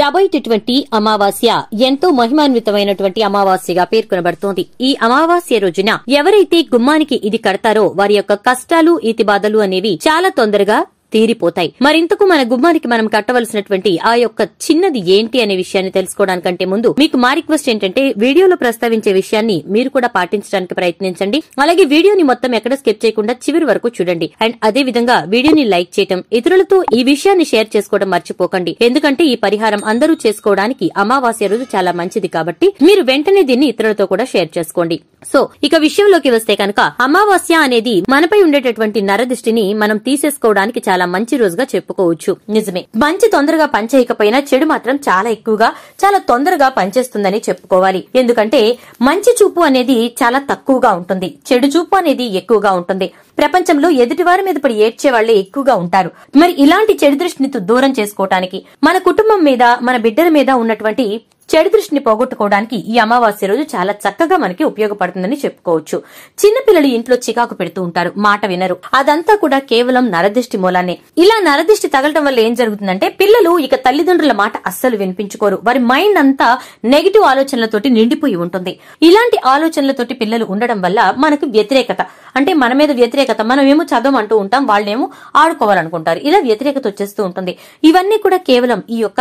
రాబోయేటటువంటి అమావాస్య ఎంతో మహిమాన్వితమైనటువంటి అమావాస్యగా పేర్కొనబడుతోంది ఈ అమావాస్య రోజున ఎవరైతే గుమ్మానికి ఇది కడతారో వారి యొక్క కష్టాలు ఇతిబాధలు అనేవి చాలా తొందరగా తీరిపోతాయి మరింతకు మన గుమ్మానికి మనం కట్టవలసినటువంటి ఆ యొక్క చిన్నది ఏంటి అనే విషయాన్ని తెలుసుకోవడానికంటే ముందు మీకు మా రిక్వెస్ట్ ఏంటంటే వీడియోలో ప్రస్తావించే విషయాన్ని మీరు కూడా పాటించడానికి ప్రయత్నించండి అలాగే వీడియోని మొత్తం ఎక్కడ స్కిప్ చేయకుండా చివరి వరకు చూడండి అండ్ అదే విధంగా వీడియోని లైక్ చేయటం ఇతరులతో ఈ విషయాన్ని షేర్ చేసుకోవడం మర్చిపోకండి ఎందుకంటే ఈ పరిహారం అందరూ చేసుకోవడానికి అమావాస్య రోజు చాలా మంచిది కాబట్టి మీరు వెంటనే దీన్ని ఇతరులతో కూడా షేర్ చేసుకోండి సో ఇక విషయంలోకి వస్తే కనుక అమావాస్య అనేది మనపై ఉండేటటువంటి నరదృష్టిని మనం తీసేసుకోవడానికి చాలా మంచి రోజుగా చెప్పుకోవచ్చు నిజమే మంచి తొందరగా పనిచేయకపోయినా చెడు మాత్రం చాలా ఎక్కువగా చాలా తొందరగా పనిచేస్తుందని చెప్పుకోవాలి ఎందుకంటే మంచి చూపు అనేది చాలా తక్కువగా ఉంటుంది చెడు చూపు అనేది ఎక్కువగా ఉంటుంది ప్రపంచంలో ఎదుటివారి మీద పడి ఏడ్చే వాళ్లే ఎక్కువగా ఉంటారు మరి ఇలాంటి చెడు దృష్టిని దూరం చేసుకోవటానికి మన కుటుంబం మీద మన బిడ్డల మీద ఉన్నటువంటి చెడు దృష్టిని పోగొట్టుకోవడానికి ఈ అమావాస్య రోజు చాలా చక్కగా మనకి ఉపయోగపడుతుందని చెప్పుకోవచ్చు చిన్నపిల్లలు ఇంట్లో చికాకు పెడుతూ ఉంటారు మాట వినరు అదంతా కూడా కేవలం నరదృష్టి మూలానే ఇలా నరదృష్టి తగలటం వల్ల ఏం జరుగుతుందంటే పిల్లలు ఇక తల్లిదండ్రుల మాట అస్సలు వినిపించుకోరు వారి మైండ్ అంతా నెగిటివ్ ఆలోచనలతోటి నిండిపోయి ఉంటుంది ఇలాంటి ఆలోచనలతోటి పిల్లలు ఉండడం వల్ల మనకు వ్యతిరేకత అంటే మన మీద వ్యతిరేకత మనమేమో చదవం అంటూ ఉంటాం వాళ్ళేమో ఆడుకోవాలనుకుంటారు ఇలా వ్యతిరేకత వచ్చేస్తూ ఉంటుంది ఇవన్నీ కూడా కేవలం ఈ యొక్క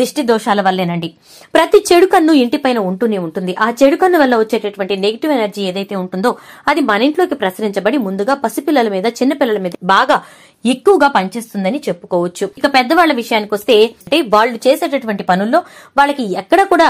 దిష్టి దోషాల వల్లేనండి ప్రతి చెడు కన్ను ఇంటిపైన ఉంటూనే ఉంటుంది ఆ చెడు కన్ను వల్ల వచ్చేటటువంటి నెగిటివ్ ఎనర్జీ ఏదైతే ఉంటుందో అది మన ఇంట్లోకి ప్రసరించబడి ముందుగా పసిపిల్లల మీద చిన్నపిల్లల మీద బాగా ఎక్కువగా పనిచేస్తుందని చెప్పుకోవచ్చు ఇక పెద్దవాళ్ల విషయానికి వస్తే అంటే వాళ్ళు చేసేటటువంటి పనుల్లో వాళ్ళకి ఎక్కడ కూడా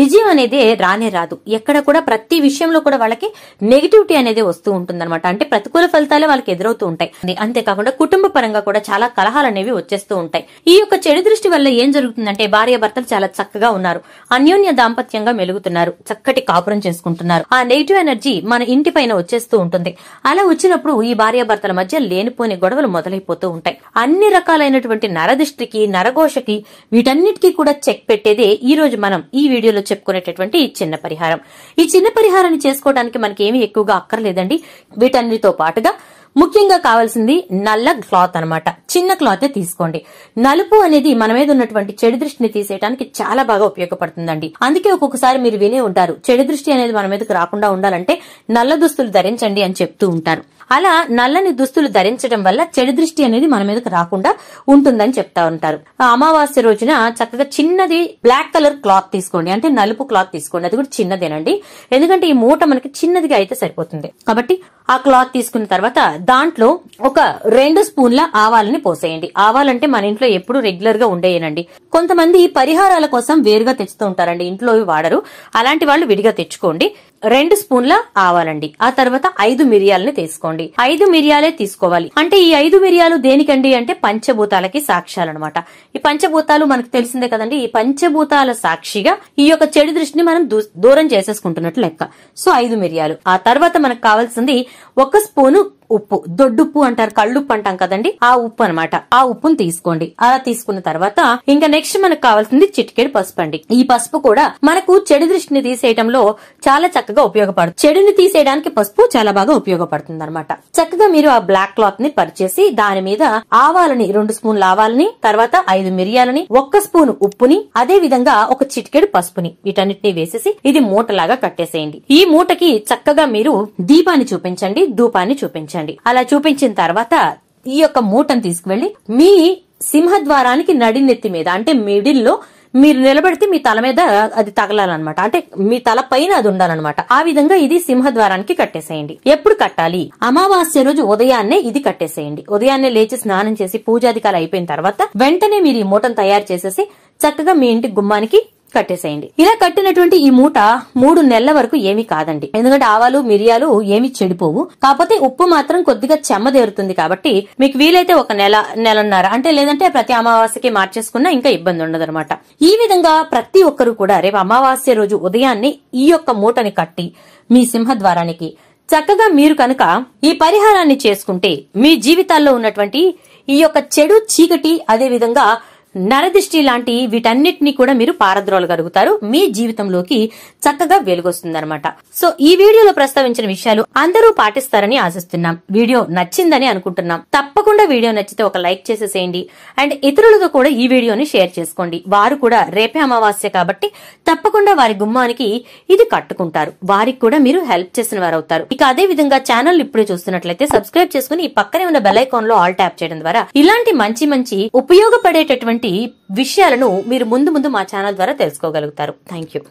విజయం అనేది రానే రాదు ఎక్కడ కూడా ప్రతి విషయంలో కూడా వాళ్ళకి నెగిటివిటీ అనేది వస్తూ ఉంటుంది అనమాట అంటే ప్రతికూల ఫలితాలే వాళ్ళకి ఎదురవుతూ ఉంటాయి అంతేకాకుండా కుటుంబ పరంగా కూడా చాలా కలహాలు అనేవి వచ్చేస్తూ ఉంటాయి ఈ యొక్క చెడు దృష్టి వల్ల ఏం జరుగుతుందంటే భార్య భర్తలు చాలా చక్కగా ఉన్నారు అన్యోన్య దాంపత్యంగా మెలుగుతున్నారు చక్కటి కాపురం చేసుకుంటున్నారు ఆ నెగిటివ్ ఎనర్జీ మన ఇంటి పైన వచ్చేస్తూ ఉంటుంది అలా వచ్చినప్పుడు ఈ భార్య భర్తల మధ్య లేనిపోని గొడవలు మొదలైపోతూ ఉంటాయి అన్ని రకాలైనటువంటి నరదృష్టికి నరఘోషకి వీటన్నిటికీ కూడా చెక్ పెట్టేదే ఈ రోజు మనం ఈ వీడియోలో చెప్పుకునేటటువంటి ఈ చిన్న పరిహారం ఈ చిన్న పరిహారాన్ని చేసుకోవడానికి మనకి ఏమి ఎక్కువగా అక్కర్లేదండి వీటన్నిటితో పాటుగా ముఖ్యంగా కావాల్సింది నల్ల క్లాత్ అనమాట చిన్న క్లాత్ తీసుకోండి నలుపు అనేది మన మీద ఉన్నటువంటి చెడు దృష్టిని తీసేయడానికి చాలా బాగా ఉపయోగపడుతుందండి అందుకే ఒక్కొక్కసారి మీరు వినే ఉంటారు చెడు దృష్టి అనేది మన మీదకి రాకుండా ఉండాలంటే నల్ల దుస్తులు ధరించండి అని చెప్తూ ఉంటారు అలా నల్లని దుస్తులు ధరించడం వల్ల చెడు దృష్టి అనేది మన మీదకి రాకుండా ఉంటుందని చెప్తా ఉంటారు అమావాస్య రోజున చక్కగా చిన్నది బ్లాక్ కలర్ క్లాత్ తీసుకోండి అంటే నలుపు క్లాత్ తీసుకోండి అది కూడా చిన్నదేనండి ఎందుకంటే ఈ మూట మనకి చిన్నదిగా అయితే సరిపోతుంది కాబట్టి ఆ క్లాత్ తీసుకున్న తర్వాత దాంట్లో ఒక రెండు స్పూన్ల ఆవాలని పోసేయండి ఆవాలంటే మన ఇంట్లో ఎప్పుడు రెగ్యులర్ గా ఉండేయనండి కొంతమంది పరిహారాల కోసం వేరుగా తెచ్చుతూ ఉంటారండి ఇంట్లో వాడరు అలాంటి వాళ్ళు విడిగా తెచ్చుకోండి రెండు స్పూన్ల ఆవాలండి ఆ తర్వాత ఐదు మిరియాలని తీసుకోండి ఐదు మిరియాలే తీసుకోవాలి అంటే ఈ ఐదు మిరియాలు దేనికండి అంటే పంచభూతాలకి సాక్ష్యాలు అనమాట ఈ పంచభూతాలు మనకు తెలిసిందే కదండి ఈ పంచభూతాల సాక్షిగా ఈ యొక్క చెడు దృష్టిని మనం దూరం చేసేసుకుంటున్నట్లు లెక్క సో ఐదు మిరియాలు ఆ తర్వాత మనకు కావాల్సింది ఒక స్పూను ఉప్పు దొడ్డుప్పు అంటారు కళ్ళుప్పు అంటాం కదండి ఆ ఉప్పు అనమాట ఆ ఉప్పును తీసుకోండి అలా తీసుకున్న తర్వాత ఇంకా నెక్స్ట్ మనకు కావాల్సింది చిటికేడు పసుపు అండి ఈ పసుపు కూడా మనకు చెడు దృష్టిని తీసేయడంలో చాలా చక్కగా ఉపయోగపడుతుంది చెడుని తీసేయడానికి పసుపు చాలా బాగా ఉపయోగపడుతుంది అనమాట చక్కగా మీరు ఆ బ్లాక్ క్లాత్ ని పరిచేసి దాని మీద ఆవాలని రెండు స్పూన్లు ఆవాలని తర్వాత ఐదు మిరియాలని ఒక్క స్పూన్ ఉప్పుని అదే విధంగా ఒక చిటికేడు పసుపుని వీటన్నిటిని వేసేసి ఇది మూటలాగా కట్టేసేయండి ఈ మూటకి చక్కగా మీరు దీపాన్ని చూపించండి ధూపాన్ని చూపించండి చూపించండి అలా చూపించిన తర్వాత ఈ యొక్క మూటను తీసుకువెళ్లి మీ సింహద్వారానికి నడినెత్తి మీద అంటే మిడిల్లో మీరు నిలబెడితే మీ తల మీద అది తగలాలన్నమాట అంటే మీ తల పైన అది ఉండాలన్నమాట ఆ విధంగా ఇది సింహద్వారానికి కట్టేసేయండి ఎప్పుడు కట్టాలి అమావాస్య రోజు ఉదయాన్నే ఇది కట్టేసేయండి ఉదయాన్నే లేచి స్నానం చేసి పూజాధికారులు అయిపోయిన తర్వాత వెంటనే మీరు ఈ మూటను తయారు చేసేసి చక్కగా మీ ఇంటి గుమ్మానికి కట్టేసేయండి ఇలా కట్టినటువంటి ఈ మూట మూడు నెలల వరకు ఏమి కాదండి ఎందుకంటే ఆవాలు మిరియాలు ఏమి చెడిపోవు కాకపోతే ఉప్పు మాత్రం కొద్దిగా చెమ్మదేరుతుంది కాబట్టి మీకు వీలైతే ఒక నెల నెలన్నర అంటే లేదంటే ప్రతి అమావాస్యకి మార్చేసుకున్నా ఇంకా ఇబ్బంది ఉండదన్నమాట ఈ విధంగా ప్రతి ఒక్కరు కూడా రేపు అమావాస్య రోజు ఉదయాన్నే ఈ యొక్క మూటని కట్టి మీ సింహద్వారానికి చక్కగా మీరు కనుక ఈ పరిహారాన్ని చేసుకుంటే మీ జీవితాల్లో ఉన్నటువంటి ఈ యొక్క చెడు చీకటి అదే విధంగా నరదిష్టి లాంటి వీటన్నిటిని కూడా మీరు పారద్రోలగలుగుతారు మీ జీవితంలోకి చక్కగా అనమాట సో ఈ వీడియోలో ప్రస్తావించిన విషయాలు అందరూ పాటిస్తారని ఆశిస్తున్నాం వీడియో నచ్చిందని అనుకుంటున్నాం తప్పకుండా వీడియో నచ్చితే ఒక లైక్ చేసేసేయండి అండ్ ఇతరులతో కూడా ఈ వీడియోని షేర్ చేసుకోండి వారు కూడా రేపే అమావాస్య కాబట్టి తప్పకుండా వారి గుమ్మానికి ఇది కట్టుకుంటారు వారికి కూడా మీరు హెల్ప్ చేసిన వారు అవుతారు ఇక అదే విధంగా ఛానల్ ఇప్పుడే చూస్తున్నట్లయితే సబ్స్క్రైబ్ చేసుకుని ఈ పక్కనే ఉన్న బెల్ ఐకాన్ లో ఆల్ ట్యాప్ చేయడం ద్వారా ఇలాంటి మంచి మంచి ఉపయోగపడేటటువంటి ఇలాంటి విషయాలను మీరు ముందు ముందు మా ఛానల్ ద్వారా తెలుసుకోగలుగుతారు థ్యాంక్ యూ